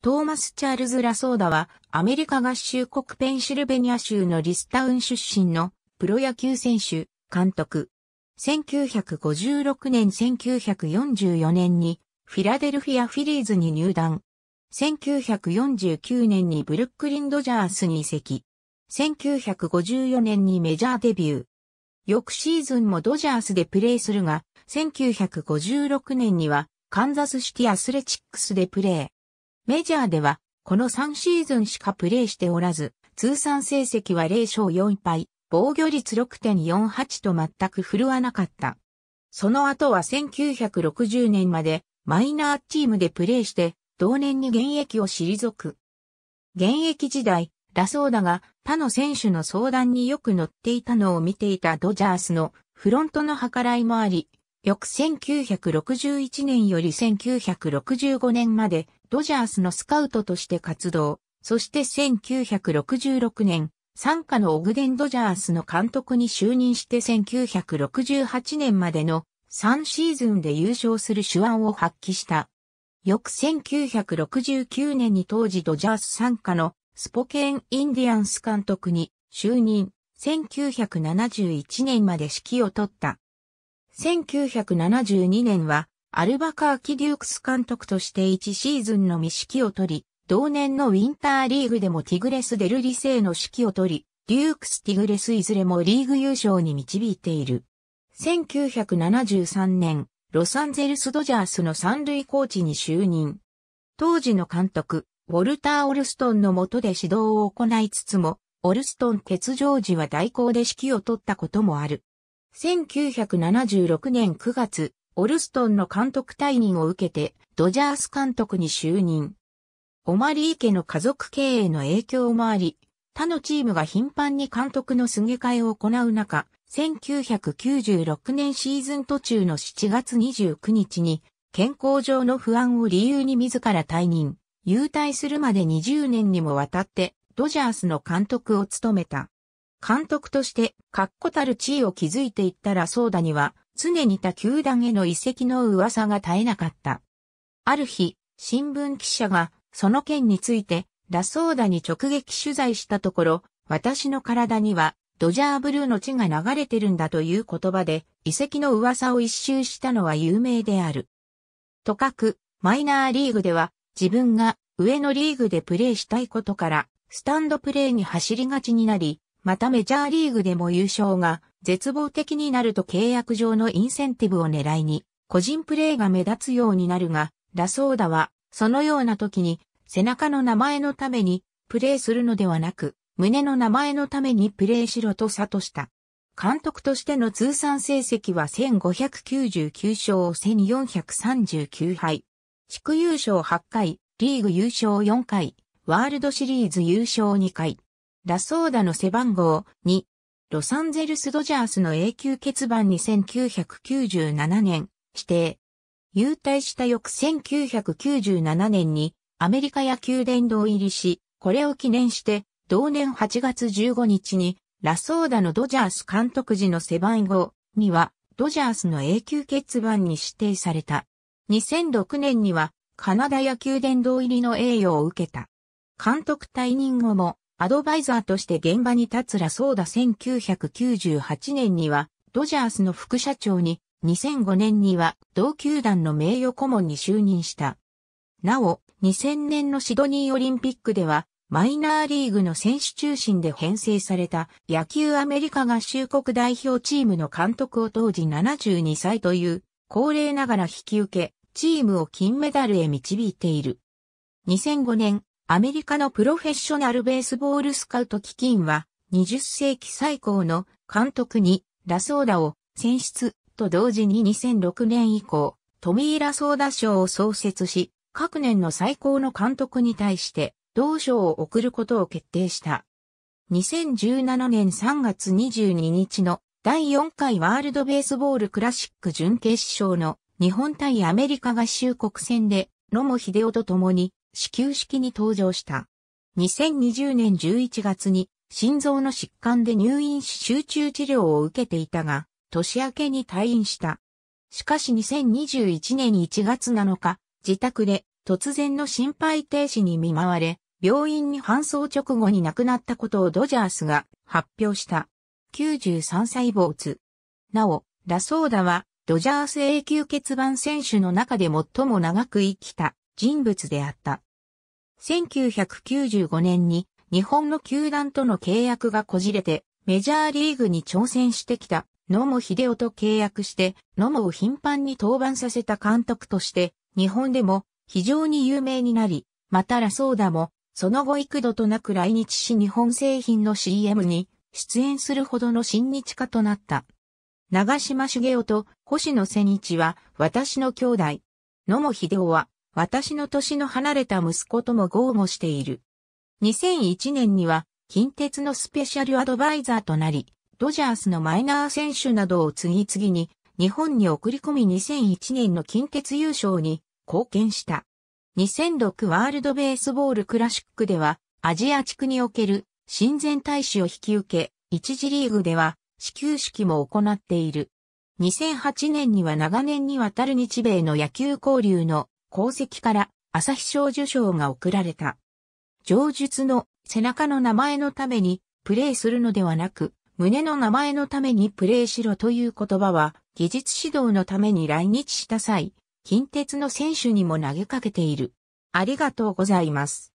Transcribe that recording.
トーマス・チャールズ・ラソーダは、アメリカ合衆国ペンシルベニア州のリスタウン出身のプロ野球選手、監督。1956年1944年にフィラデルフィア・フィリーズに入団。1949年にブルックリン・ドジャースに移籍。1954年にメジャーデビュー。翌シーズンもドジャースでプレーするが、1956年にはカンザスシティ・アスレチックスでプレー。メジャーでは、この3シーズンしかプレーしておらず、通算成績は0勝4敗、防御率6.48と全く振るわなかった。その後は1960年までマイナーチームでプレーして、同年に現役を退く。現役時代、ラソーダが他の選手の相談によく乗っていたのを見ていたドジャースのフロントの計らいもあり、翌1961年より1965年までドジャースのスカウトとして活動、そして1966年、参加のオグデン・ドジャースの監督に就任して1968年までの3シーズンで優勝する手腕を発揮した。翌1969年に当時ドジャース参加のスポケン・インディアンス監督に就任、1971年まで指揮を取った。1972年はアルバカーキ・デュークス監督として1シーズンの未指揮を取り、同年のウィンターリーグでもティグレス・デルリセーの指揮を取り、デュークス・ティグレスいずれもリーグ優勝に導いている。1973年、ロサンゼルス・ドジャースの三塁コーチに就任。当時の監督、ウォルター・オルストンの下で指導を行いつつも、オルストン欠場時は代行で指揮を取ったこともある。1976年9月、オルストンの監督退任を受けて、ドジャース監督に就任。オマリー家の家族経営の影響もあり、他のチームが頻繁に監督のすげ替えを行う中、1996年シーズン途中の7月29日に、健康上の不安を理由に自ら退任、優退するまで20年にもわたって、ドジャースの監督を務めた。監督として、確固たる地位を築いていったらそうだには、常に他球団への移籍の噂が絶えなかった。ある日、新聞記者がその件についてラソーダに直撃取材したところ、私の体にはドジャーブルーの血が流れてるんだという言葉で遺跡の噂を一周したのは有名である。とかく、マイナーリーグでは自分が上のリーグでプレーしたいことからスタンドプレーに走りがちになり、またメジャーリーグでも優勝が絶望的になると契約上のインセンティブを狙いに、個人プレーが目立つようになるが、ラソーダは、そのような時に、背中の名前のために、プレーするのではなく、胸の名前のためにプレーしろと諭した。監督としての通算成績は1599勝1439敗。地区優勝8回、リーグ優勝4回、ワールドシリーズ優勝2回。ラソーダの背番号2、ロサンゼルスドジャースの永久欠番に1997年指定。優退した翌1997年にアメリカ野球殿堂入りし、これを記念して同年8月15日にラソーダのドジャース監督時の背番号にはドジャースの永久欠番に指定された。2006年にはカナダ野球殿堂入りの栄誉を受けた。監督退任後もアドバイザーとして現場に立つらそうだ1998年には、ドジャースの副社長に、2005年には同球団の名誉顧問に就任した。なお、2000年のシドニーオリンピックでは、マイナーリーグの選手中心で編成された野球アメリカ合衆国代表チームの監督を当時72歳という高齢ながら引き受け、チームを金メダルへ導いている。2005年、アメリカのプロフェッショナルベースボールスカウト基金は、20世紀最高の監督にラソーダを選出と同時に2006年以降、トミー・ラソーダ賞を創設し、各年の最高の監督に対して同賞を贈ることを決定した。2017年3月22日の第4回ワールドベースボールクラシック準決勝の日本対アメリカ合衆国戦で、野茂秀夫と共に始球式に登場した。2020年11月に心臓の疾患で入院し集中治療を受けていたが、年明けに退院した。しかし2021年1月7日、自宅で突然の心肺停止に見舞われ、病院に搬送直後に亡くなったことをドジャースが発表した。93歳主。なお、ラソーダは、ドジャース永久欠番選手の中で最も長く生きた。人物であった。1995年に日本の球団との契約がこじれてメジャーリーグに挑戦してきた野茂秀夫と契約して野茂を頻繁に登板させた監督として日本でも非常に有名になり、またラソーダもその後幾度となく来日し日本製品の CM に出演するほどの新日家となった。長島茂雄と星野千一は私の兄弟。野茂秀夫は私の年の離れた息子とも豪語している。2001年には、近鉄のスペシャルアドバイザーとなり、ドジャースのマイナー選手などを次々に日本に送り込み2001年の近鉄優勝に貢献した。2006ワールドベースボールクラシックではアジア地区における親善大使を引き受け、一次リーグでは始球式も行っている。2008年には長年にわたる日米の野球交流の功績から朝日賞受賞が贈られた。上述の背中の名前のためにプレイするのではなく、胸の名前のためにプレイしろという言葉は、技術指導のために来日した際、近鉄の選手にも投げかけている。ありがとうございます。